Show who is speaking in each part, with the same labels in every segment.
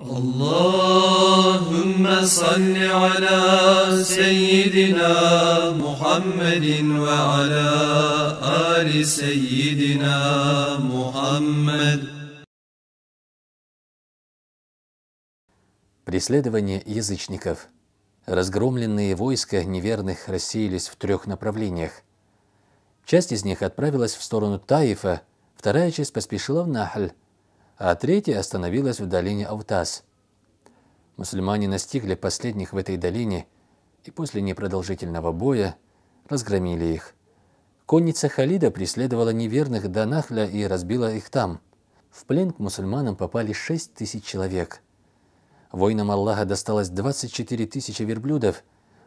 Speaker 1: اللهم صل على سيدنا محمد وعلى آل سيدنا محمد Преследование язычников. Разгромленные войска неверных рассеялись в трех направлениях. Часть из них отправилась в сторону Таифа, вторая часть поспешила в Нахль, а третья остановилась в долине Аутас. Мусульмане настигли последних в этой долине и после непродолжительного боя разгромили их. Конница Халида преследовала неверных до Нахля и разбила их там. В плен к мусульманам попали 6 тысяч человек. Воинам Аллаха досталось 24 тысячи верблюдов,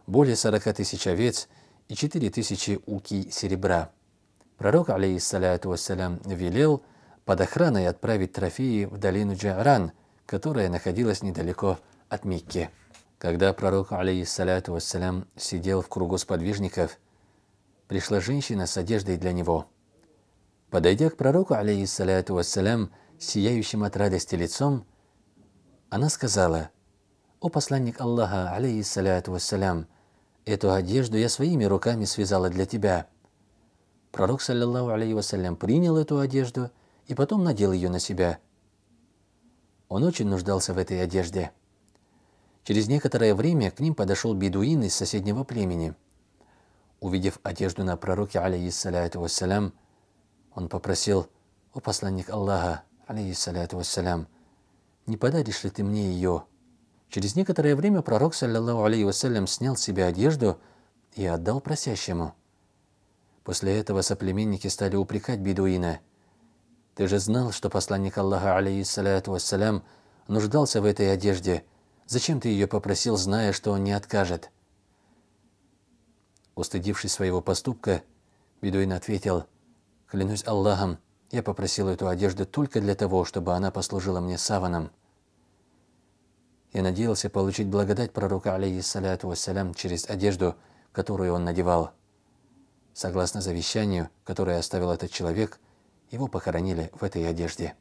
Speaker 1: более 40 тысяч овец и 4 тысячи уки серебра. Пророк, алейхиссаляту вассалям, велел – под охраной отправить трофеи в долину Джаран, которая находилась недалеко от Мекки. Когда пророк, алейхиссалату вассалям, сидел в кругу сподвижников, пришла женщина с одеждой для него. Подойдя к пророку, алейхиссалату вассалям, сияющим от радости лицом, она сказала, «О посланник Аллаха, алейхиссалату вассалям, эту одежду я своими руками связала для тебя». Пророк, саллиллаху алейхи вассалям, принял эту одежду – и потом надел ее на себя. Он очень нуждался в этой одежде. Через некоторое время к ним подошел бедуин из соседнего племени. Увидев одежду на пророке, алейхиссаляту вассалям, он попросил, «О посланник Аллаха, алейхиссаляту вассалям, не подаришь ли ты мне ее?» Через некоторое время пророк, саллиллаху алейхи вассалям, снял с себя одежду и отдал просящему. После этого соплеменники стали упрекать бедуина – ты же знал, что посланник Аллаха, алейхиссалату вассалям, нуждался в этой одежде. Зачем ты ее попросил, зная, что он не откажет?» Устыдившись своего поступка, Бедуин ответил, «Клянусь Аллахом, я попросил эту одежду только для того, чтобы она послужила мне саваном». Я надеялся получить благодать пророка, алейхиссалату вассалям, через одежду, которую он надевал. Согласно завещанию, которое оставил этот человек, его похоронили в этой одежде.